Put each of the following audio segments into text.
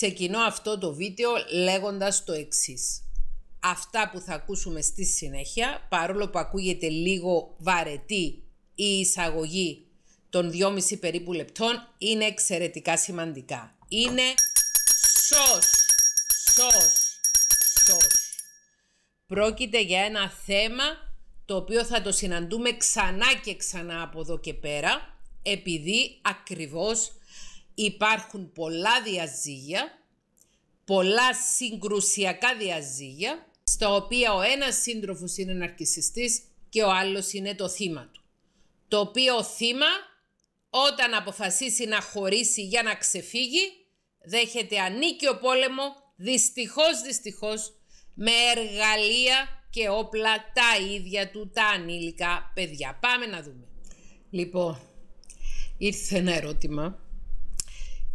Ξεκινώ αυτό το βίντεο λέγοντας το εξής. Αυτά που θα ακούσουμε στη συνέχεια, παρόλο που ακούγεται λίγο βαρετή η εισαγωγή των 2,5 περίπου λεπτών, είναι εξαιρετικά σημαντικά. Είναι σως, σως, σως. Πρόκειται για ένα θέμα το οποίο θα το συναντούμε ξανά και ξανά από εδώ και πέρα, επειδή ακριβώς υπάρχουν πολλά διαζύγια, πολλά συγκρουσιακά διαζύγια, στα οποία ο ένας σύντροφος είναι ναρκισιστής και ο άλλος είναι το θύμα του. Το οποίο θύμα όταν αποφασίσει να χωρίσει για να ξεφύγει, δέχεται ανίκιο πόλεμο, δυστυχώς, δυστυχώς, με εργαλεία και όπλα τα ίδια του τα ανήλικα παιδιά. Πάμε να δούμε. Λοιπόν, ήρθε ένα ερώτημα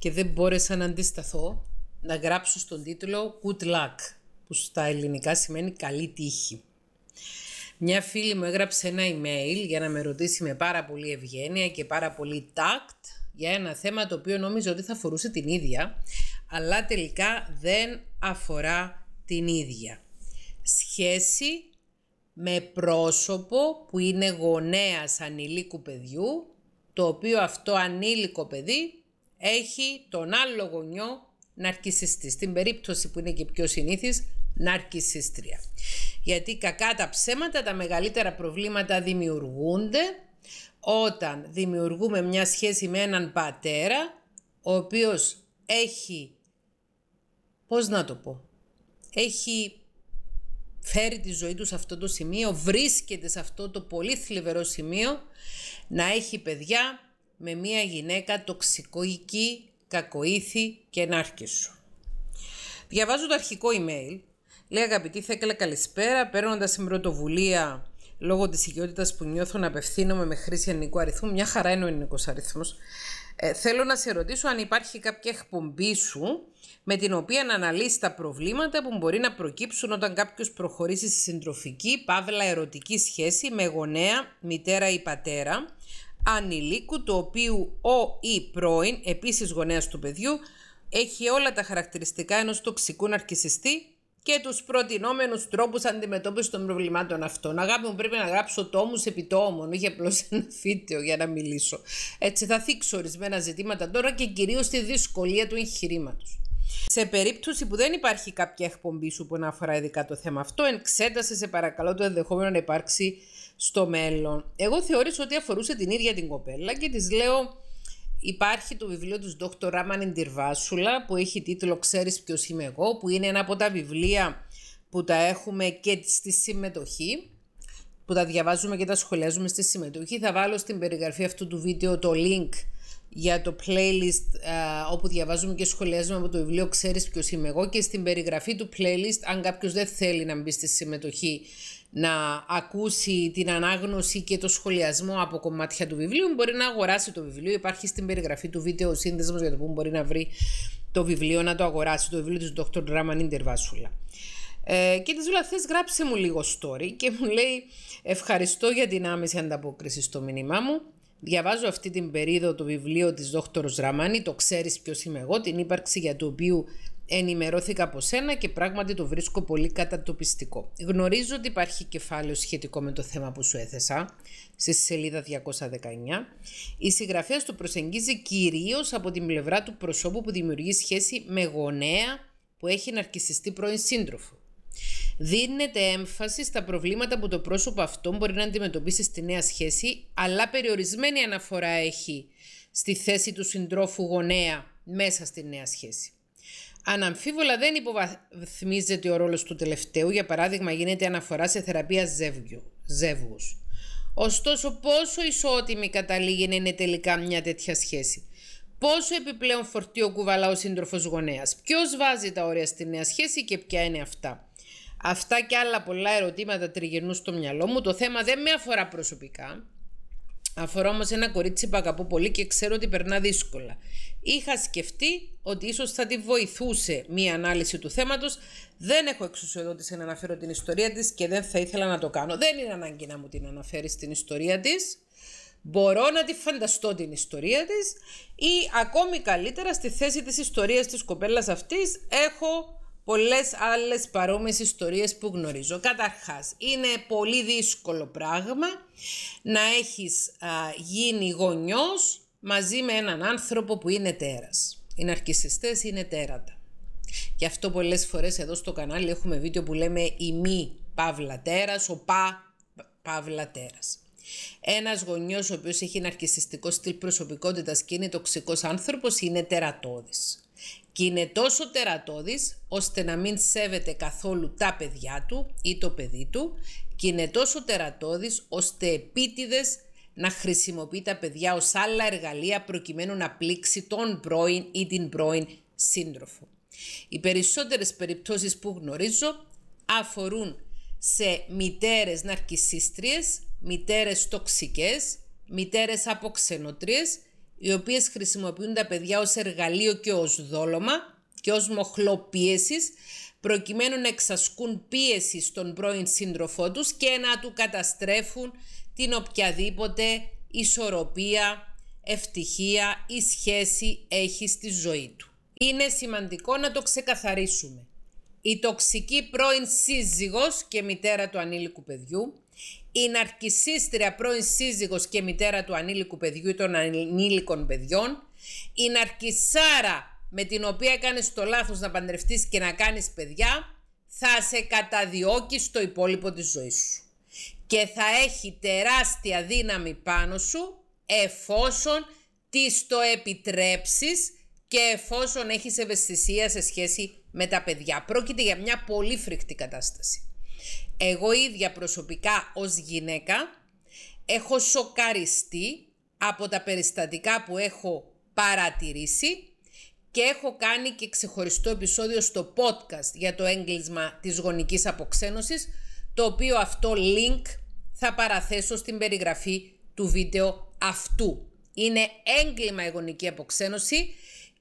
και δεν μπόρεσα να αντισταθώ να γράψω στον τίτλο Good Luck, που στα ελληνικά σημαίνει καλή τύχη. Μια φίλη μου έγραψε ένα email για να με ρωτήσει με πάρα πολύ ευγένεια και πάρα πολύ τάκτ για ένα θέμα το οποίο νομίζω ότι θα αφορούσε την ίδια, αλλά τελικά δεν αφορά την ίδια. Σχέση με πρόσωπο που είναι γονέας ανηλίκου παιδιού, το οποίο αυτό ανήλικο παιδί έχει τον άλλο γονιό ναρκισιστή. Στην περίπτωση που είναι και πιο συνήθις, ναρκισίστρια. Γιατί κακά τα ψέματα, τα μεγαλύτερα προβλήματα δημιουργούνται όταν δημιουργούμε μια σχέση με έναν πατέρα, ο οποίος έχει, πώς να το πω, έχει φέρει τη ζωή του σε αυτό το σημείο, βρίσκεται σε αυτό το πολύ θλιβερό σημείο, να έχει παιδιά, με μια γυναίκα τοξικοϊκή, κακοήθη και ενάρκησο. Διαβάζω το αρχικό email. Λέει αγαπητή Θέκλα καλησπέρα, παίρνοντας την πρωτοβουλία λόγω της οικειότητας που νιώθω να απευθύνομαι με χρήση ελληνικού αριθμού, μια χαρά είναι ο ελληνικό αριθμός. Ε, θέλω να σε ρωτήσω αν υπάρχει κάποια εκπομπή σου με την οποία να αναλύσεις τα προβλήματα που μπορεί να προκύψουν όταν κάποιος προχωρήσει στη συντροφική, παύλα ερωτική σχέση με γονέα, μητέρα ή πατέρα, ανηλίκου το οποίου ο ή πρώην, επίσης γονέας του παιδιού, έχει όλα τα χαρακτηριστικά ενός τοξικού ναρκισιστή και τους προτινόμενους τρόπους αντιμετώπισης των προβλημάτων αυτών. Αγάπη μου πρέπει να γράψω τόμους επί τόμων, όχι απλώς ένα φίτιο για να μιλήσω. Έτσι θα θίξω ορισμένα ζητήματα τώρα και κυρίως τη δυσκολία του εγχειρήματος. Σε περίπτωση που δεν υπάρχει κάποια εκπομπή σου που να αφορά ειδικά το θέμα αυτό, εξέτασε σε παρακαλώ το ενδεχόμενο να υπάρξει στο μέλλον. Εγώ θεώρησα ότι αφορούσε την ίδια την κοπέλα και της λέω υπάρχει το βιβλίο της Dr. Ράμαν που έχει τίτλο «Ξέρεις ποιος είμαι εγώ» που είναι ένα από τα βιβλία που τα έχουμε και στη συμμετοχή που τα διαβάζουμε και τα σχολιάζουμε στη συμμετοχή. Θα βάλω στην περιγραφή αυτού του βίντεο το link για το playlist όπου διαβάζουμε και σχολιάζουμε από το βιβλίο «Ξέρεις ποιος είμαι εγώ» και στην περιγραφή του playlist, αν κάποιος δεν θέλει να μπει στη συμμετοχή, να ακούσει την ανάγνωση και το σχολιασμό από κομμάτια του βιβλίου, μπορεί να αγοράσει το βιβλίο. Υπάρχει στην περιγραφή του βίντεο ο σύνδεσμος για το που μπορεί να βρει το βιβλίο, να το αγοράσει. Το βιβλίο του Dr. Draman Βάσουλα. Ε, και της λέω: Θες γράψε μου λίγο story και μου λέει: Ευχαριστώ για την άμεση ανταπόκριση στο μήνυμά μου. Διαβάζω αυτή την περίοδο το βιβλίο της Δόκτωρος Ραμάνη, το ξέρεις ποιος είμαι εγώ, την ύπαρξη για το οποίο ενημερώθηκα από σένα και πράγματι το βρίσκω πολύ κατατοπιστικό. Γνωρίζω ότι υπάρχει κεφάλαιο σχετικό με το θέμα που σου έθεσα, στη σελίδα 219. Η συγγραφέα το προσεγγίζει κυρίως από την πλευρά του προσώπου που δημιουργεί σχέση με γονέα που έχει ναρκισιστή πρώην σύντροφο. Δίνεται έμφαση στα προβλήματα που το πρόσωπο αυτό μπορεί να αντιμετωπίσει στη νέα σχέση, αλλά περιορισμένη αναφορά έχει στη θέση του συντρόφου γονέα μέσα στη νέα σχέση. Αναμφίβολα δεν υποβαθμίζεται ο ρόλος του τελευταίου, για παράδειγμα γίνεται αναφορά σε θεραπεία ζεύγιου, ζεύγους. Ωστόσο πόσο ισότιμη καταλήγει να είναι τελικά μια τέτοια σχέση. Πόσο επιπλέον φορτίο κουβαλά ο σύντροφος γονέας, Ποιος βάζει τα όρια στη νέα σχέση και ποια είναι αυτά. Αυτά και άλλα πολλά ερωτήματα τριγυρνούν στο μυαλό μου. Το θέμα δεν με αφορά προσωπικά. Αφορά όμως ένα κορίτσι που αγαπώ πολύ και ξέρω ότι περνά δύσκολα. Είχα σκεφτεί ότι ίσως θα τη βοηθούσε μία ανάλυση του θέματος. Δεν έχω εξουσιοδότηση να αναφέρω την ιστορία της και δεν θα ήθελα να το κάνω. Δεν είναι ανάγκη να μου την αναφέρει την ιστορία της. Μπορώ να τη φανταστώ την ιστορία της ή ακόμη καλύτερα στη θέση της ιστορίας της κοπέλας αυτής, έχω πολλές άλλες παρόμοιες ιστορίες που γνωρίζω. Καταρχάς, είναι πολύ δύσκολο πράγμα να έχεις γίνει γονιός μαζί με έναν άνθρωπο που είναι τέρας. Οι ναρκιστέ είναι τέρατα. Γι' αυτό πολλές φορές εδώ στο κανάλι έχουμε βίντεο που λέμε η μη παύλα τέρας, ο πα παύλα τέρας. Ένας γονιός ο οποίος έχει ναρκιστικό στυλ προσωπικότητας και είναι τοξικός άνθρωπος, είναι τερατώδης και είναι τόσο τερατώδης ώστε να μην σέβεται καθόλου τα παιδιά του ή το παιδί του και είναι τόσο τερατώδης ώστε επίτηδες να χρησιμοποιεί τα παιδιά ως άλλα εργαλεία προκειμένου να πλήξει τον πρώην ή την πρώην σύντροφο. Οι περισσότερες περιπτώσεις που γνωρίζω αφορούν σε μητέρες ναρκισίστριες, μητέρες τοξικές, μητέρες αποξενοτριές οι οποίες χρησιμοποιούν τα παιδιά ως εργαλείο και ως δόλωμα και ως μοχλό πίεσης, προκειμένου να εξασκούν πίεση στον πρώην σύντροφό τους και να του καταστρέφουν την οποιαδήποτε ισορροπία, ευτυχία ή σχέση έχει στη ζωή του. Είναι σημαντικό να το ξεκαθαρίσουμε. Η τοξική πρώην σύζυγος και μητέρα του ανήλικου παιδιού η ναρκισίστρια πρώην σύζυγος και μητέρα του ανήλικου παιδιού ή των ανήλικων παιδιών, η ναρκισάρα με την οποία κάνεις το λάθος να παντρευτείς και να κάνεις παιδιά, θα σε καταδιώκει στο υπόλοιπο της ζωής σου. Και θα έχει τεράστια δύναμη πάνω σου εφόσον της το επιτρέψεις και εφόσον έχεις ευαισθησία σε σχέση με τα παιδιά. Πρόκειται για μια πολύ φρικτή κατάσταση. Εγώ ίδια προσωπικά ως γυναίκα έχω σοκαριστεί από τα περιστατικά που έχω παρατηρήσει και έχω κάνει και ξεχωριστό επεισόδιο στο podcast για το έγκλισμα της γονικής αποξένωσης, το οποίο αυτό link θα παραθέσω στην περιγραφή του βίντεο αυτού. Είναι έγκλημα η γονική αποξένωση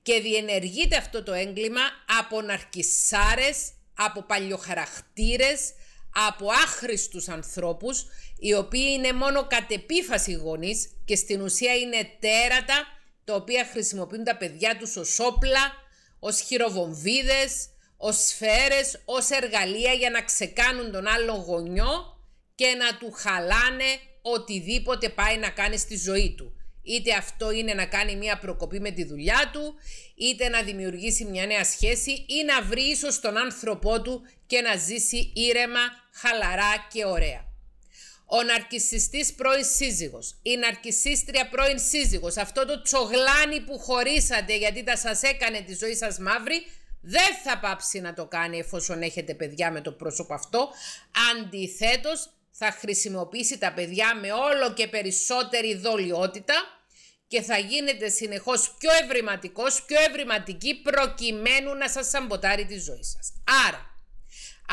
και διενεργείται αυτό το έγκλημα από ναρκισάρες, από παλιοχαρακτήρες, από άχρηστους ανθρώπους οι οποίοι είναι μόνο κατ' επίφαση γονείς και στην ουσία είναι τέρατα τα οποία χρησιμοποιούν τα παιδιά τους ως όπλα, ως χειροβομβίδες, ως σφαίρες, ως εργαλεία για να ξεκάνουν τον άλλο γονιό και να του χαλάνε οτιδήποτε πάει να κάνει στη ζωή του. Είτε αυτό είναι να κάνει μια προκοπή με τη δουλειά του, είτε να δημιουργήσει μια νέα σχέση ή να βρει ίσως τον άνθρωπό του και να ζήσει ήρεμα χαλαρά και ωραία. Ο ναρκισιστής πρώην σύζυγος, η ναρκισίστρια πρώην σύζυγος, αυτό το τσογλάνι που χωρίσατε γιατί τα σας έκανε τη ζωή σας μαύρη, δεν θα πάψει να το κάνει εφόσον έχετε παιδιά με το πρόσωπο αυτό. Αντιθέτως, θα χρησιμοποιήσει τα παιδιά με όλο και περισσότερη δολιότητα και θα γίνεται συνεχώς πιο ευρηματικός, πιο ευρηματική προκειμένου να σας σαμποτάρει τη ζωή σας. Άρα,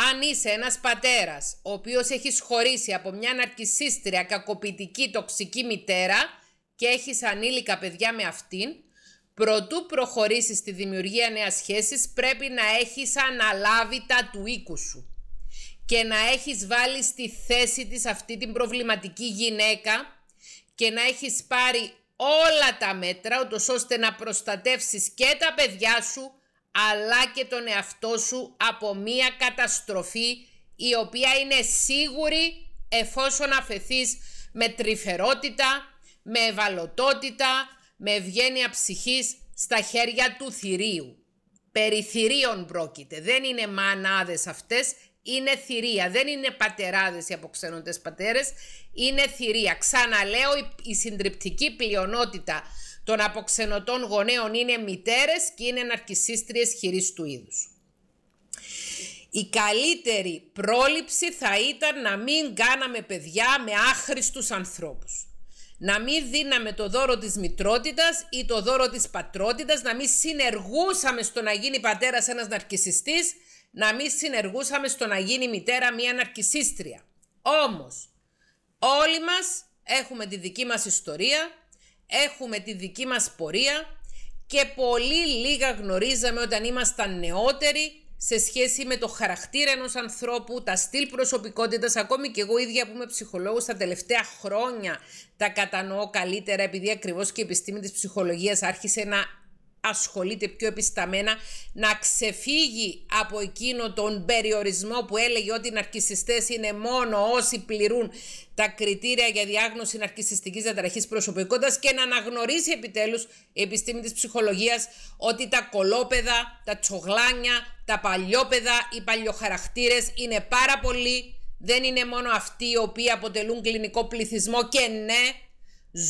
αν είσαι ένας πατέρας ο οποίος έχεις χωρίσει από μια ναρκισίστρια, κακοποιητική, τοξική μητέρα και έχεις ανήλικα παιδιά με αυτήν, προτού προχωρήσεις στη δημιουργία νέας σχέσης πρέπει να έχεις αναλάβει τα του οίκου σου και να έχεις βάλει στη θέση της αυτή την προβληματική γυναίκα και να έχεις πάρει όλα τα μέτρα ώστε να προστατεύσεις και τα παιδιά σου αλλά και τον εαυτό σου από μία καταστροφή η οποία είναι σίγουρη εφόσον αφαιθείς με τρυφερότητα, με ευαλωτότητα, με ευγένεια ψυχής στα χέρια του θηρίου. Περί θηρίων πρόκειται, δεν είναι μανάδες αυτές, είναι θηρία, δεν είναι πατεράδες οι αποξενωτές πατέρες, είναι θηρία. Ξαναλέω η συντριπτική πλειονότητα των αποξενωτών γονέων είναι μητέρες και είναι ναρκισίστριες χειρίς του είδους. Η καλύτερη πρόληψη θα ήταν να μην κάναμε παιδιά με άχρηστους ανθρώπους. Να μην δίναμε το δώρο της μητρότητας ή το δώρο της πατρότητας, να μην συνεργούσαμε στο να γίνει πατέρας ένας ναρκισιστής, να μην συνεργούσαμε στο να γίνει μητέρα μία ναρκισίστρια. Όμως, όλοι μας έχουμε τη δική μας ιστορία, έχουμε τη δική μας πορεία και πολύ λίγα γνωρίζαμε όταν ήμασταν νεότεροι σε σχέση με το χαρακτήρα ενός ανθρώπου, τα στυλ προσωπικότητας, ακόμη και εγώ ίδια που είμαι ψυχολόγος τα τελευταία χρόνια τα κατανοώ καλύτερα επειδή ακριβώς και η επιστήμη της ψυχολογίας άρχισε να ασχολείται πιο επισταμένα να ξεφύγει από εκείνο τον περιορισμό που έλεγε ότι οι ναρκισιστές είναι μόνο όσοι πληρούν τα κριτήρια για διάγνωση ναρκιστικής διαταραχής προσωπικότητας και να αναγνωρίσει επιτέλους η επιστήμη της ψυχολογίας ότι τα κολόπεδα, τα τσογλάνια, τα παλιόπεδα, οι παλιοχαρακτήρες είναι πάρα πολλοί, δεν είναι μόνο αυτοί οι οποίοι αποτελούν κλινικό πληθυσμό και ναι,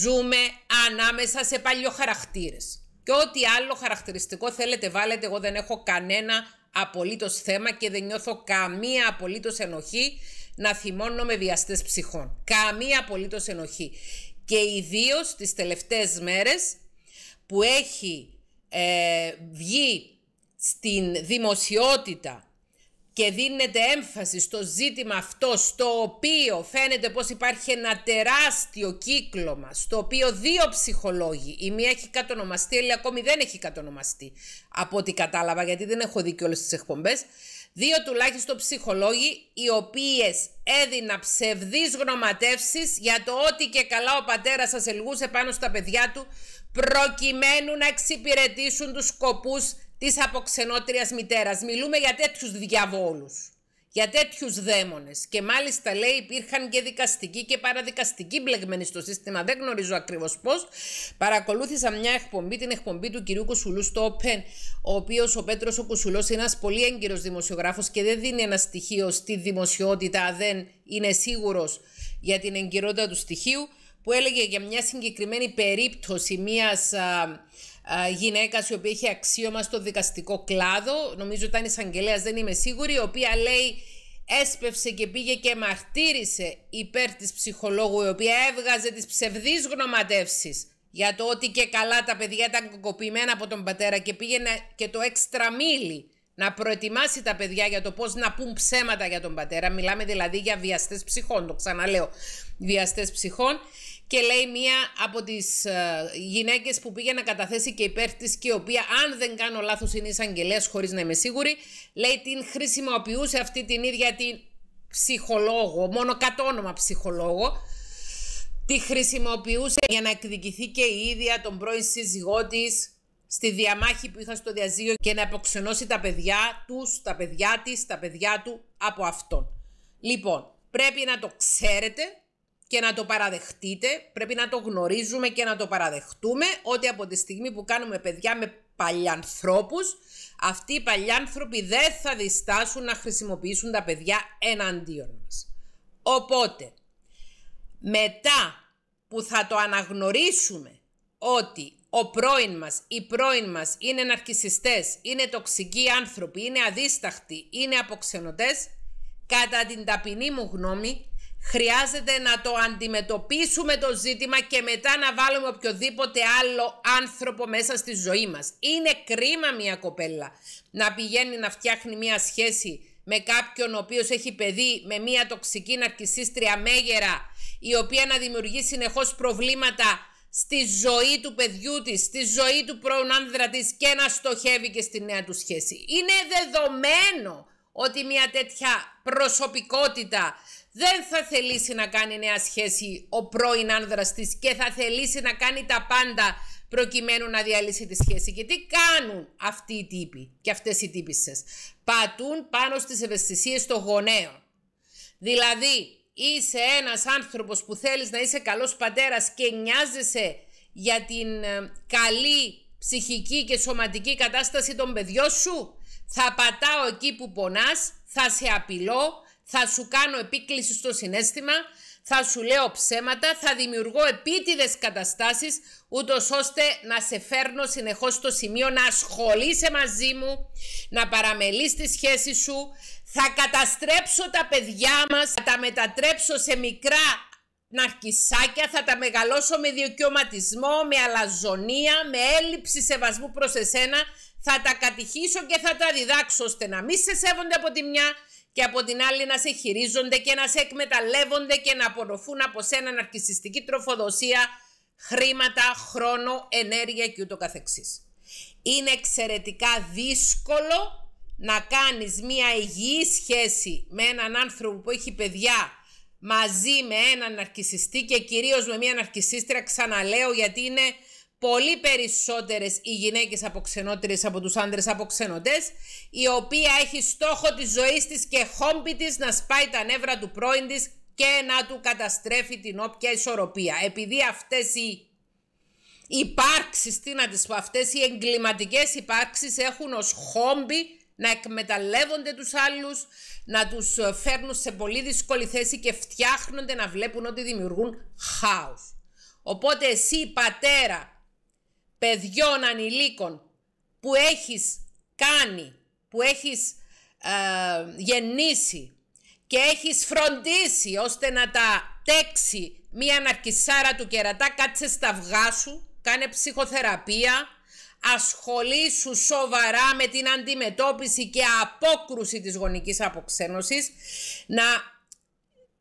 ζούμε ανάμεσα σε παλιοχαρακτήρες. Και ό,τι άλλο χαρακτηριστικό θέλετε βάλετε, εγώ δεν έχω κανένα απολύτως θέμα και δεν νιώθω καμία απολύτως ενοχή να θυμώνω με βιαστές ψυχών. Καμία απολύτως ενοχή. Και ιδίως τις τελευταίες μέρες που έχει ε, βγει στην δημοσιότητα και δίνεται έμφαση στο ζήτημα αυτό, στο οποίο φαίνεται πως υπάρχει ένα τεράστιο κύκλωμα, στο οποίο δύο ψυχολόγοι, η μία έχει κατονομαστεί, η άλλη ακόμη δεν έχει κατονομαστεί, από ό,τι κατάλαβα, γιατί δεν έχω δει και όλες τις εκπομπές, Δύο τουλάχιστον ψυχολόγοι οι οποίες έδιναν ψευδείς γνωματεύσεις για το ότι και καλά ο πατέρας σας ελγούσε πάνω στα παιδιά του προκειμένου να εξυπηρετήσουν τους σκοπούς της αποξενώτριας μητέρας. Μιλούμε για τέτοιους διαβόλους για τέτοιους δαίμονες. Και μάλιστα λέει υπήρχαν και δικαστικοί και παραδικαστικοί μπλεγμένοι στο σύστημα, δεν γνωρίζω ακριβώς πώς. Παρακολούθησα μια εκπομπή, την εκπομπή του κυρίου Κουσουλού στο Open, ο οποίος ο Πέτρος ο Κουσουλός είναι ένας πολύ έγκυρος δημοσιογράφος και δεν δίνει ένα στοιχείο στη δημοσιότητα, δεν είναι σίγουρος για την εγκυρότητα του στοιχείου, που έλεγε για μια συγκεκριμένη περίπτωση μιας γυναίκα η οποία είχε αξίωμα στο δικαστικό κλάδο, νομίζω ήταν εισαγγελέας, δεν είμαι σίγουρη, η οποία λέει έσπευσε και πήγε και μαρτύρησε υπέρ της ψυχολόγου η οποία έβγαζε τις ψευδείς γνωματεύσεις για το ότι και καλά τα παιδιά ήταν κοκοποιημένα από τον πατέρα και πήγαινε και το έξτρα μίλι να προετοιμάσει τα παιδιά για το πώς να πούν ψέματα για τον πατέρα. Μιλάμε δηλαδή για βιαστές ψυχών, το ξαναλέω, βιαστές ψυχών και λέει μία από τις ε, γυναίκες που πήγε να καταθέσει και υπέρ της και η οποία αν δεν κάνω λάθος είναι εισαγγελέας χωρίς να είμαι σίγουρη λέει την χρησιμοποιούσε αυτή την ίδια την ψυχολόγο, μόνο όνομα ψυχολόγο τη χρησιμοποιούσε για να εκδικηθεί και η ίδια τον πρώην σύζυγό της στη διαμάχη που είχα στο διαζύγιο και να αποξενώσει τα παιδιά τους, τα παιδιά της, τα παιδιά του από αυτόν. Λοιπόν, πρέπει να το ξέρετε και να το παραδεχτείτε, πρέπει να το γνωρίζουμε και να το παραδεχτούμε ότι από τη στιγμή που κάνουμε παιδιά με παλιανθρώπους, αυτοί οι παλιάνθρωποι δεν θα διστάσουν να χρησιμοποιήσουν τα παιδιά εναντίον μας. Οπότε, μετά που θα το αναγνωρίσουμε ότι ο πρώην μας, η πρώην μας είναι ναρκισιστές, είναι τοξικοί άνθρωποι, είναι αδίσταχτοι, είναι αποξενωτές, κατά την ταπεινή μου γνώμη Χρειάζεται να το αντιμετωπίσουμε το ζήτημα και μετά να βάλουμε οποιοδήποτε άλλο άνθρωπο μέσα στη ζωή μας. Είναι κρίμα μια κοπέλα να πηγαίνει να φτιάχνει μια σχέση με κάποιον ο οποίος έχει παιδί με μια τοξική ναρκισίστρια μέγερα η οποία να δημιουργεί συνεχώς προβλήματα στη ζωή του παιδιού της, στη ζωή του πρώην άνδρα της και να στοχεύει και στη νέα του σχέση. Είναι δεδομένο ότι μια τέτοια προσωπικότητα δεν θα θελήσει να κάνει νέα σχέση ο πρώην άνδρας της και θα θελήσει να κάνει τα πάντα προκειμένου να διαλύσει τη σχέση. Και τι κάνουν αυτοί οι τύποι και αυτές οι τύπισσες. Πατούν πάνω στις ευαισθησίες των γονέων. Δηλαδή, είσαι ένας άνθρωπος που θέλεις να είσαι καλός πατέρας και νοιάζεσαι για την ε, καλή ψυχική και σωματική κατάσταση των παιδιών σου, θα πατάω εκεί που πονάς, θα σε απειλώ, θα σου κάνω επίκληση στο συνέστημα, θα σου λέω ψέματα, θα δημιουργώ επίτηδες καταστάσεις, ούτως ώστε να σε φέρνω συνεχώς στο σημείο να ασχολείσαι μαζί μου, να παραμελείς τη σχέση σου, θα καταστρέψω τα παιδιά μας, θα τα μετατρέψω σε μικρά ναρκισάκια, θα τα μεγαλώσω με δικαιωματισμό, με αλαζονία, με έλλειψη σεβασμού προς εσένα, θα τα κατηχήσω και θα τα διδάξω ώστε να μην σε σέβονται από τη μια και από την άλλη να σε χειρίζονται και να σε εκμεταλλεύονται και να απορροφούν από σένα ναρκισιστική τροφοδοσία, χρήματα, χρόνο, ενέργεια και ούτω καθεξής. Είναι εξαιρετικά δύσκολο να κάνεις μία υγιή σχέση με έναν άνθρωπο που έχει παιδιά μαζί με έναν ναρκισιστή και κυρίως με μία ναρκισίστρια, ξαναλέω γιατί είναι πολύ περισσότερες οι γυναίκες αποξενότερες από τους άντρες αποξενωτές, η οποία έχει στόχο τη ζωής της και χόμπι της να σπάει τα νεύρα του πρώην της και να του καταστρέφει την όποια ισορροπία. Επειδή αυτές οι υπάρξεις, τι να τις πω, αυτές οι εγκληματικές υπάρξεις έχουν ως χόμπι να εκμεταλλεύονται τους άλλους, να τους φέρνουν σε πολύ δύσκολη θέση και φτιάχνονται να βλέπουν ότι δημιουργούν χάος. Οπότε εσύ πατέρα παιδιών ανηλίκων που έχεις κάνει, που έχεις ε, γεννήσει και έχεις φροντίσει ώστε να τα τέξει μία ναρκισάρα του κερατά, κάτσε στα αυγά σου, κάνε ψυχοθεραπεία, ασχολήσου σοβαρά με την αντιμετώπιση και απόκρουση της γονικής αποξένωσης, να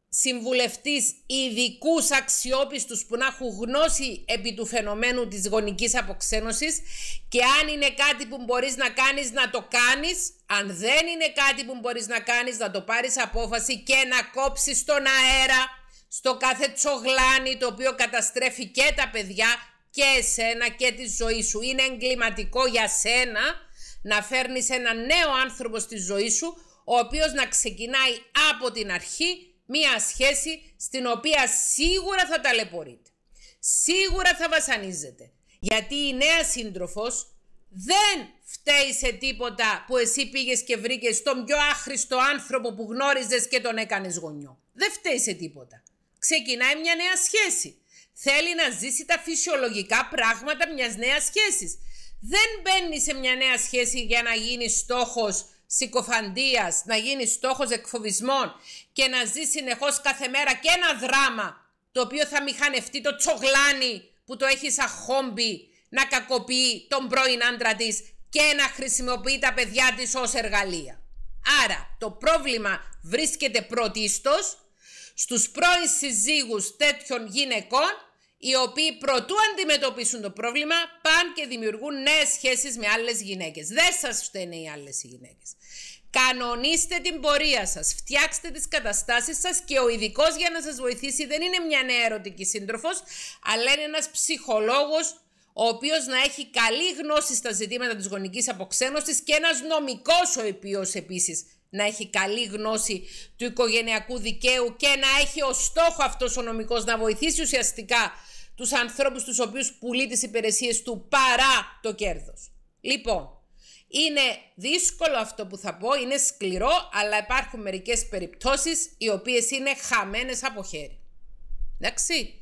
συμβουλευτής ειδικούς αξιόπιστους που να έχουν γνώση επί του φαινομένου της γονικής αποξένωσης και αν είναι κάτι που μπορείς να κάνεις να το κάνεις αν δεν είναι κάτι που μπορείς να κάνεις να το πάρεις απόφαση και να κόψεις τον αέρα στο κάθε τσογλάνι το οποίο καταστρέφει και τα παιδιά και εσένα και τη ζωή σου είναι εγκληματικό για σένα να φέρνεις ένα νέο άνθρωπο στη ζωή σου ο οποίος να ξεκινάει από την αρχή μία σχέση στην οποία σίγουρα θα ταλαιπωρείτε. Σίγουρα θα βασανίζετε. Γιατί η νέα σύντροφος δεν φταίει σε τίποτα που εσύ πήγες και βρήκες τον πιο άχρηστο άνθρωπο που γνώριζες και τον έκανες γονιό. Δεν φταίει σε τίποτα. Ξεκινάει μια νέα σχέση. Θέλει να ζήσει τα φυσιολογικά πράγματα μιας νέας σχέσης. Δεν μπαίνει σε μια νέα σχέση για να γίνει στόχος συκοφαντίας, να γίνει στόχος εκφοβισμών και να ζει συνεχώς κάθε μέρα και ένα δράμα το οποίο θα μηχανευτεί το τσογλάνι που το έχει σαν χόμπι να κακοποιεί τον πρώην άντρα της και να χρησιμοποιεί τα παιδιά της ως εργαλεία. Άρα το πρόβλημα βρίσκεται πρωτίστως στους πρώην συζύγους τέτοιων γυναικών οι οποίοι προτού αντιμετωπίσουν το πρόβλημα, πάνε και δημιουργούν νέες σχέσεις με άλλες γυναίκες. Δεν σας φταίνε οι άλλες γυναίκε. γυναίκες. Κανονίστε την πορεία σας, φτιάξτε τις καταστάσεις σας και ο ειδικός για να σας βοηθήσει δεν είναι μια νέα ερωτική σύντροφος, αλλά είναι ένας ψυχολόγος ο οποίος να έχει καλή γνώση στα ζητήματα της γονικής αποξένωσης και ένας νομικός ο οποίος επίσης να έχει καλή γνώση του οικογενειακού δικαίου και να έχει ως στόχο αυτός ο νομικός να βοηθήσει ουσιαστικά τους ανθρώπους τους οποίους πουλεί τις υπηρεσίες του παρά το κέρδος. Λοιπόν, είναι δύσκολο αυτό που θα πω, είναι σκληρό, αλλά υπάρχουν μερικές περιπτώσεις οι οποίες είναι χαμένες από χέρι. Εντάξει.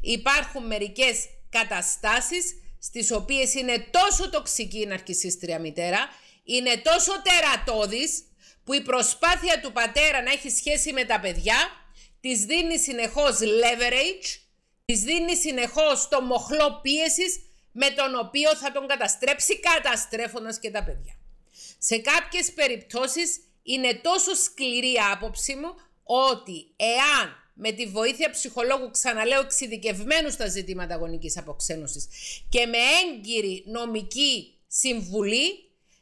Υπάρχουν μερικές καταστάσεις στις οποίες είναι τόσο τοξική η ναρκισίστρια μητέρα, είναι τόσο τερατώδης, που η προσπάθεια του πατέρα να έχει σχέση με τα παιδιά της δίνει συνεχώς leverage, τις δίνει συνεχώς το μοχλό πίεσης με τον οποίο θα τον καταστρέψει καταστρέφοντας και τα παιδιά. Σε κάποιες περιπτώσεις είναι τόσο σκληρή άποψη μου ότι εάν με τη βοήθεια ψυχολόγου, ξαναλέω, εξειδικευμένου στα ζητήματα γονικής αποξένωσης και με έγκυρη νομική συμβουλή,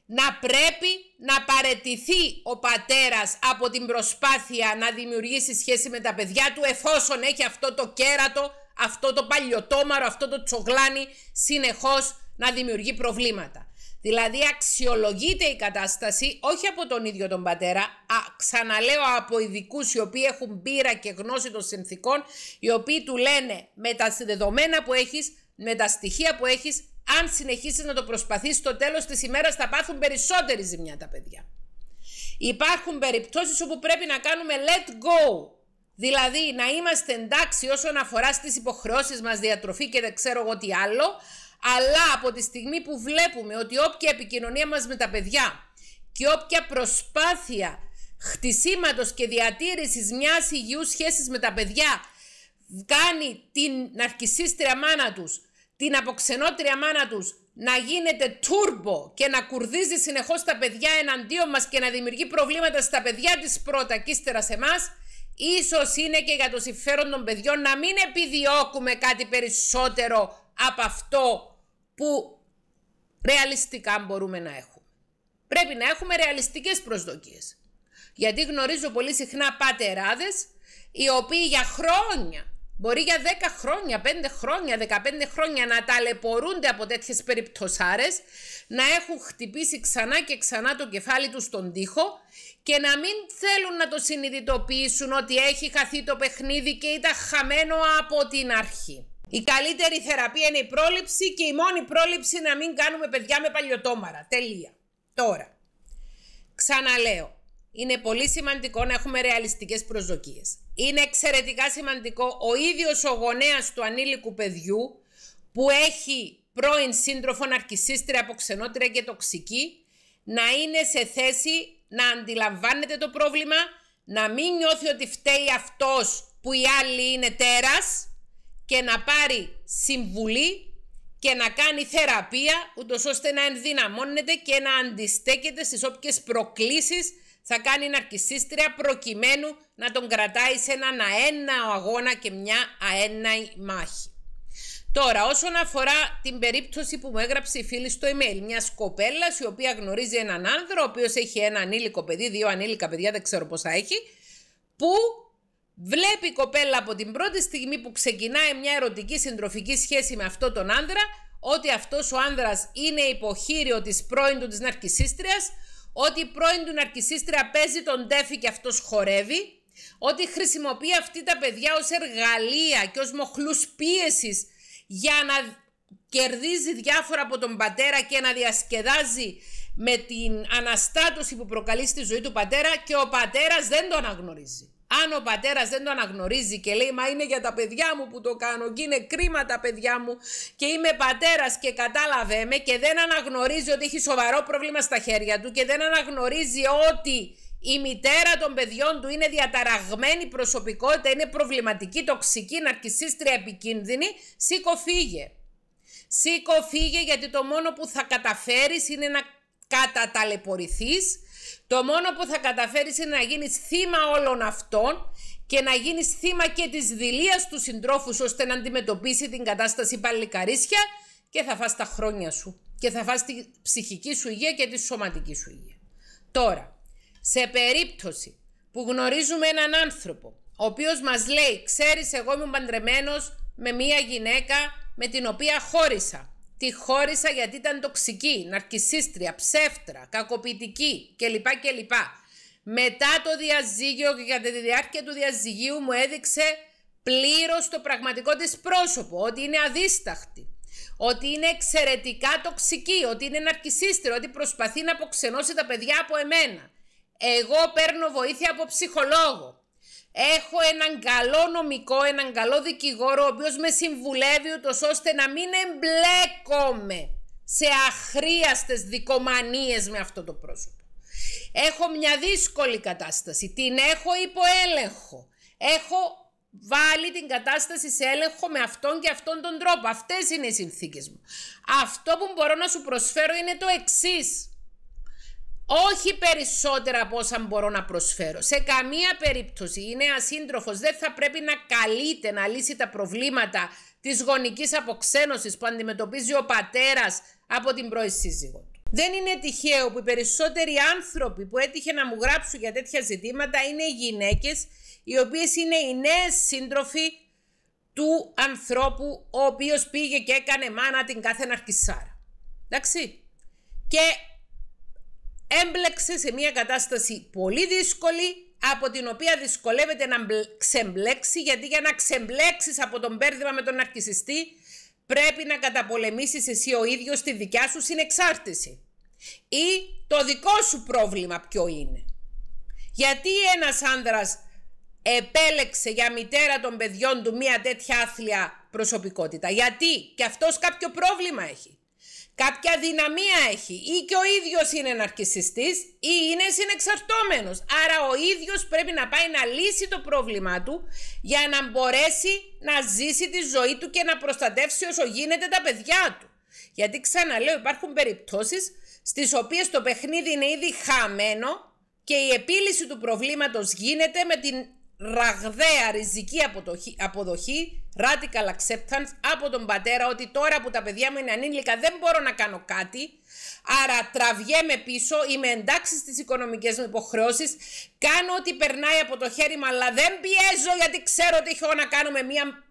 να πρέπει να παρετηθεί ο πατέρας από την προσπάθεια να δημιουργήσει σχέση με τα παιδιά του εφόσον έχει αυτό το κέρατο, αυτό το παλιωτόμαρο, αυτό το τσογλάνι συνεχώς να δημιουργεί προβλήματα. Δηλαδή αξιολογείται η κατάσταση όχι από τον ίδιο τον πατέρα, α, ξαναλέω από ειδικούς οι οποίοι έχουν πείρα και γνώση των συνθήκων, οι οποίοι του λένε με τα δεδομένα που έχεις, με τα στοιχεία που έχεις, αν συνεχίσεις να το προσπαθείς στο τέλος της ημέρας θα πάθουν περισσότερη ζημιά τα παιδιά. Υπάρχουν περιπτώσεις όπου πρέπει να κάνουμε let go. Δηλαδή να είμαστε εντάξει όσον αφορά στις υποχρεώσεις μας διατροφή και δεν ξέρω εγώ τι άλλο, αλλά από τη στιγμή που βλέπουμε ότι όποια επικοινωνία μας με τα παιδιά και όποια προσπάθεια χτισήματος και διατήρησης μιας υγιούς σχέσης με τα παιδιά κάνει την ναρκισίστρια μάνα τους την αποξενότρια μάνα τους να γίνεται τούρμπο και να κουρδίζει συνεχώς τα παιδιά εναντίον μας και να δημιουργεί προβλήματα στα παιδιά της πρώτα και ύστερα σε εμάς, ίσως είναι και για το συμφέρον των παιδιών να μην επιδιώκουμε κάτι περισσότερο από αυτό που ρεαλιστικά μπορούμε να έχουμε. Πρέπει να έχουμε ρεαλιστικές προσδοκίες. Γιατί γνωρίζω πολύ συχνά πατεράδες οι οποίοι για χρόνια Μπορεί για 10 χρόνια, 5 χρόνια, 15 χρόνια να ταλαιπωρούνται από τέτοιες περιπτωσάρες, να έχουν χτυπήσει ξανά και ξανά το κεφάλι τους στον τοίχο και να μην θέλουν να το συνειδητοποιήσουν ότι έχει χαθεί το παιχνίδι και ήταν χαμένο από την αρχή. Η καλύτερη θεραπεία είναι η πρόληψη και η μόνη πρόληψη να μην κάνουμε παιδιά με παλιωτόμαρα. Τελεία. Τώρα, ξαναλέω, είναι πολύ σημαντικό να έχουμε ρεαλιστικές προσδοκίες. Είναι εξαιρετικά σημαντικό ο ίδιος ο γονέας του ανήλικου παιδιού που έχει πρώην σύντροφο ναρκισίστρια, αποξενώτρια και τοξική να είναι σε θέση να αντιλαμβάνεται το πρόβλημα, να μην νιώθει ότι φταίει αυτός που η άλλη είναι τέρας και να πάρει συμβουλή και να κάνει θεραπεία ούτως ώστε να ενδυναμώνεται και να αντιστέκεται στις όποιες προκλήσεις θα κάνει ναρκισίστρια προκειμένου να τον κρατάει σε έναν αένα αγώνα και μια αέναη μάχη. Τώρα, όσον αφορά την περίπτωση που μου έγραψε η φίλη στο email, μιας κοπέλας η οποία γνωρίζει έναν άνδρο, ο οποίος έχει ένα ανήλικο παιδί, δύο ανήλικα παιδιά, δεν ξέρω πόσα έχει, που βλέπει η κοπέλα από την πρώτη στιγμή που ξεκινάει μια ερωτική συντροφική σχέση με αυτόν τον άνδρα, ότι αυτός ο άνδρας είναι υποχείριο της πρώην του της ναρκισίστριας, ότι η πρώην του ναρκισίστρια παίζει τον τέφι και αυτός χορεύει, ότι χρησιμοποιεί αυτή τα παιδιά ως εργαλεία και ως μοχλούς πίεσης για να κερδίζει διάφορα από τον πατέρα και να διασκεδάζει με την αναστάτωση που προκαλεί στη ζωή του πατέρα και ο πατέρας δεν το αναγνωρίζει. Αν ο πατέρας δεν το αναγνωρίζει και λέει Μα είναι για τα παιδιά μου που το κάνω και είναι κρίμα τα παιδιά μου και είμαι πατέρας και κατάλαβε με και δεν αναγνωρίζει ότι έχει σοβαρό πρόβλημα στα χέρια του και δεν αναγνωρίζει ότι η μητέρα των παιδιών του είναι διαταραγμένη προσωπικότητα, είναι προβληματική, τοξική, ναρκισίστρια, επικίνδυνη, σήκω φύγε. Σήκω φύγε γιατί το μόνο που θα καταφέρεις είναι να καταταλαιπωρηθείς το μόνο που θα καταφέρεις είναι να γίνεις θύμα όλων αυτών και να γίνεις θύμα και της δηλίας του συντρόφους ώστε να αντιμετωπίσει την κατάσταση παλικαρίσια και θα φας τα χρόνια σου και θα φας τη ψυχική σου υγεία και τη σωματική σου υγεία. Τώρα, σε περίπτωση που γνωρίζουμε έναν άνθρωπο ο οποίος μας λέει «Ξέρεις, εγώ είμαι παντρεμένος με μία γυναίκα με την οποία χώρισα. Τη χώρισα γιατί ήταν τοξική, ναρκισίστρια, ψεύτρα, κακοποιητική κλπ. κλπ. Μετά το διαζύγιο και κατά τη διάρκεια του διαζυγίου μου έδειξε πλήρως το πραγματικό της πρόσωπο, ότι είναι αδίσταχτη, ότι είναι εξαιρετικά τοξική, ότι είναι ναρκισίστρια, ότι προσπαθεί να αποξενώσει τα παιδιά από εμένα. Εγώ παίρνω βοήθεια από ψυχολόγο. Έχω έναν καλό νομικό, έναν καλό δικηγόρο, ο οποίος με συμβουλεύει ούτως ώστε να μην εμπλέκομαι σε αχρίαστες δικομανίες με αυτό το πρόσωπο. Έχω μια δύσκολη κατάσταση, την έχω έλεγχο. Έχω βάλει την κατάσταση σε έλεγχο με αυτόν και αυτόν τον τρόπο. Αυτές είναι οι συνθήκες μου. Αυτό που μπορώ να σου προσφέρω είναι το εξής όχι περισσότερα από όσα μπορώ να προσφέρω. Σε καμία περίπτωση η νέα σύντροφος δεν θα πρέπει να καλείται να λύσει τα προβλήματα της γονικής αποξένωσης που αντιμετωπίζει ο πατέρας από την πρώη σύζυγο. Δεν είναι τυχαίο που οι περισσότεροι άνθρωποι που έτυχε να μου γράψουν για τέτοια ζητήματα είναι οι γυναίκες οι οποίες είναι οι νέες σύντροφοι του ανθρώπου ο οποίος πήγε και έκανε μάνα την κάθε ναρκισάρα. Εντάξει. Και έμπλεξε σε μια κατάσταση πολύ δύσκολη από την οποία δυσκολεύεται να ξεμπλέξει γιατί για να ξεμπλέξεις από τον πέρδημα με τον αρκισιστή πρέπει να καταπολεμήσεις εσύ ο ίδιος τη δικιά σου συνεξάρτηση ή το δικό σου πρόβλημα ποιο είναι. Γιατί ένας άνδρας επέλεξε για μητέρα των παιδιών του μία τέτοια άθλια προσωπικότητα. Γιατί και αυτός κάποιο πρόβλημα έχει κάποια δυναμία έχει ή και ο ίδιος είναι ναρκισιστής ή είναι συνεξαρτώμενος. Άρα ο ίδιος πρέπει να πάει να λύσει το πρόβλημά του για να μπορέσει να ζήσει τη ζωή του και να προστατεύσει όσο γίνεται τα παιδιά του. Γιατί ξαναλέω υπάρχουν περιπτώσεις στις οποίες το παιχνίδι είναι ήδη χαμένο και η επίλυση του προβλήματος γίνεται με την ραγδαία ριζική αποδοχή, radical acceptance από τον πατέρα ότι τώρα που τα παιδιά μου είναι ανήλικα δεν μπορώ να κάνω κάτι, άρα τραβιέμαι πίσω, είμαι εντάξει στις οικονομικές μου υποχρεώσεις, κάνω ό,τι περνάει από το χέρι μου, αλλά δεν πιέζω γιατί ξέρω ότι έχω να κάνω με μια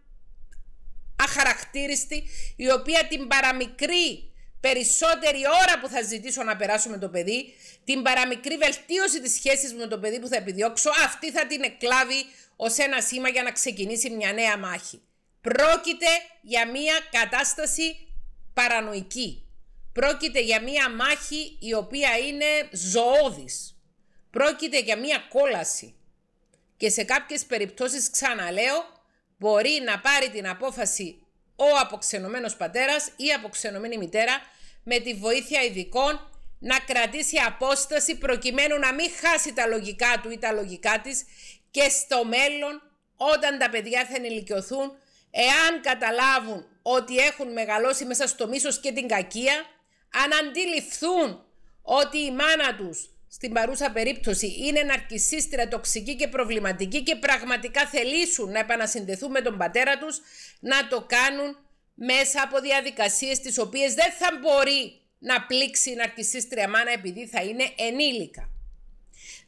αχαρακτήριστη, η οποία την παραμικρή περισσότερη ώρα που θα ζητήσω να περάσω με το παιδί, την παραμικρή βελτίωση της σχέσης μου με το παιδί που θα επιδιώξω, αυτή θα την εκλάβει ως ένα σήμα για να ξεκινήσει μια νέα μάχη. Πρόκειται για μια κατάσταση παρανοϊκή. Πρόκειται για μια μάχη η οποία είναι ζωώδης. Πρόκειται για μια κόλαση. Και σε κάποιες περιπτώσεις, ξαναλέω, μπορεί να πάρει την απόφαση ο αποξενωμένος πατέρας ή αποξενωμένη μητέρα με τη βοήθεια ειδικών να κρατήσει απόσταση προκειμένου να μην χάσει τα λογικά του ή τα λογικά της και στο μέλλον όταν τα παιδιά θα ενηλικιωθούν εάν καταλάβουν ότι έχουν μεγαλώσει μέσα στο μίσος και την κακία αν αντιληφθούν ότι η μάνα τους στην παρούσα περίπτωση είναι ναρκισίστρια, τοξική και προβληματική και πραγματικά θελήσουν να επανασυνδεθούν με τον πατέρα τους, να το κάνουν μέσα από διαδικασίες τις οποίες δεν θα μπορεί να πλήξει η ναρκισίστρια μάνα επειδή θα είναι ενήλικα.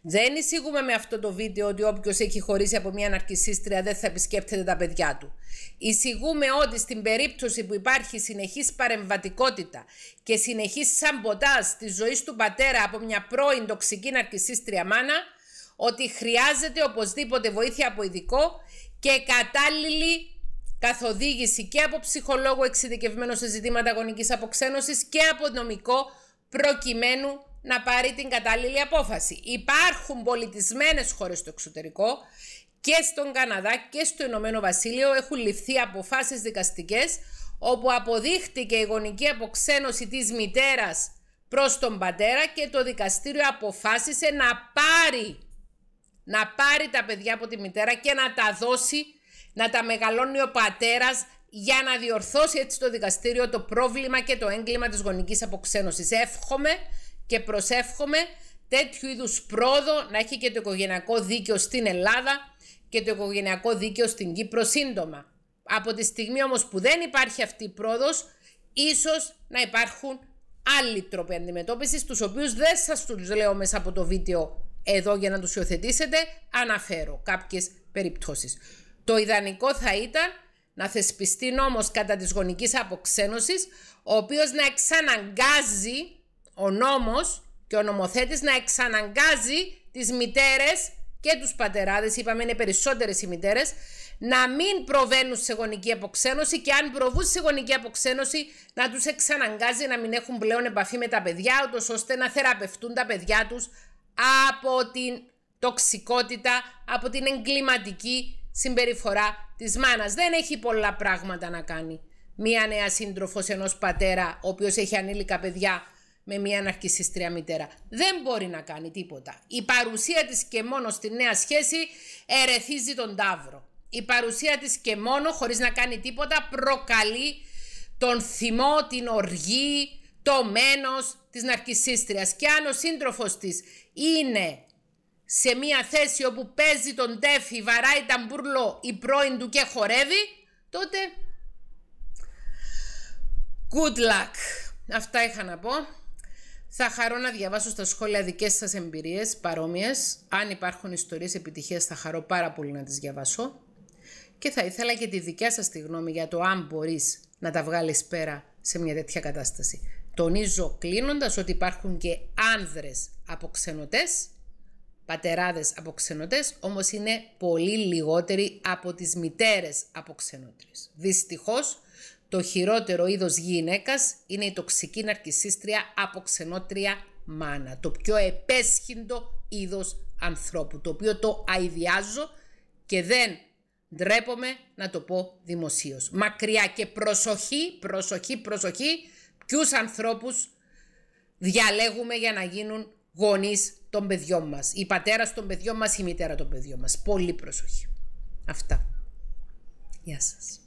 Δεν εισήγουμε με αυτό το βίντεο ότι όποιος έχει χωρίσει από μια ναρκισίστρια δεν θα επισκέπτεται τα παιδιά του. Εισηγούμε ότι στην περίπτωση που υπάρχει συνεχής παρεμβατικότητα και συνεχής σαμποτάζ της ζωής του πατέρα από μια πρώην τοξική ναρκισίστρια μάνα, ότι χρειάζεται οπωσδήποτε βοήθεια από ειδικό και κατάλληλη καθοδήγηση και από ψυχολόγο εξειδικευμένο σε ζητήματα αγωνικής αποξένωσης και από νομικό προκειμένου να πάρει την κατάλληλη απόφαση. Υπάρχουν πολιτισμένες χώρες στο εξωτερικό και στον Καναδά και στο Ηνωμένο Βασίλειο έχουν ληφθεί αποφάσεις δικαστικές όπου αποδείχτηκε η γονική αποξένωση της μητέρας προς τον πατέρα και το δικαστήριο αποφάσισε να πάρει, να πάρει τα παιδιά από τη μητέρα και να τα δώσει, να τα μεγαλώνει ο πατέρας για να διορθώσει έτσι το δικαστήριο το πρόβλημα και το έγκλημα της γονικής αποξένωσης. Εύχομαι και προσεύχομαι τέτοιου είδους πρόοδο να έχει και το οικογενειακό δίκαιο στην Ελλάδα και το οικογενειακό δίκαιο στην Κύπρο σύντομα. Από τη στιγμή όμως που δεν υπάρχει αυτή η πρόοδος, ίσως να υπάρχουν άλλοι τρόποι αντιμετώπισης, τους οποίους δεν σας τους λέω μέσα από το βίντεο εδώ για να τους υιοθετήσετε, αναφέρω κάποιες περιπτώσεις. Το ιδανικό θα ήταν να θεσπιστεί νόμος κατά της γονικής αποξένωσης, ο οποίος να εξαναγκάζει ο νόμος και ο νομοθέτης να εξαναγκάζει τις μητέρες και τους πατεράδες, είπαμε είναι περισσότερες οι μητέρες, να μην προβαίνουν σε γονική αποξένωση και αν προβούν σε γονική αποξένωση να τους εξαναγκάζει να μην έχουν πλέον επαφή με τα παιδιά, ούτως ώστε να θεραπευτούν τα παιδιά τους από την τοξικότητα, από την εγκληματική συμπεριφορά της μάνας. Δεν έχει πολλά πράγματα να κάνει μία νέα σύντροφος ενός πατέρα, ο οποίος έχει ανήλικα παιδιά με μια αναρκησιστρία μητέρα. Δεν μπορεί να κάνει τίποτα. Η παρουσία της και μόνο στη νέα σχέση ερεθίζει τον ταύρο. Η παρουσία της και μόνο χωρίς να κάνει τίποτα προκαλεί τον θυμό, την οργή, το μένος της ναρκισίστριας. Και αν ο σύντροφος της είναι σε μια θέση όπου παίζει τον τέφι, βαράει μπούρλο η πρώην του και χορεύει, τότε good luck. Αυτά είχα να πω. Θα χαρώ να διαβάσω στα σχόλια δικές σας εμπειρίες παρόμοιες. Αν υπάρχουν ιστορίες επιτυχίας, θα χαρώ πάρα πολύ να τις διαβάσω. Και θα ήθελα και τη δικιά σας τη γνώμη για το αν μπορείς να τα βγάλεις πέρα σε μια τέτοια κατάσταση. Τονίζω κλείνοντας ότι υπάρχουν και άνδρες αποξενωτέ, πατεράδε αποξενωτέ, όμως είναι πολύ λιγότεροι από τις μητέρες ξενότε. Δυστυχώς το χειρότερο είδος γυναίκας είναι η τοξική ναρκισίστρια από ξενότρια μάνα. Το πιο επέσχυντο είδος ανθρώπου, το οποίο το αειδιάζω και δεν ντρέπομαι να το πω δημοσίως. Μακριά και προσοχή, προσοχή, προσοχή, ποιους ανθρώπους διαλέγουμε για να γίνουν γονείς των παιδιών μας. Η πατέρας των παιδιών μας, η μητέρα των παιδιών μας. Πολύ προσοχή. Αυτά. Γεια σας.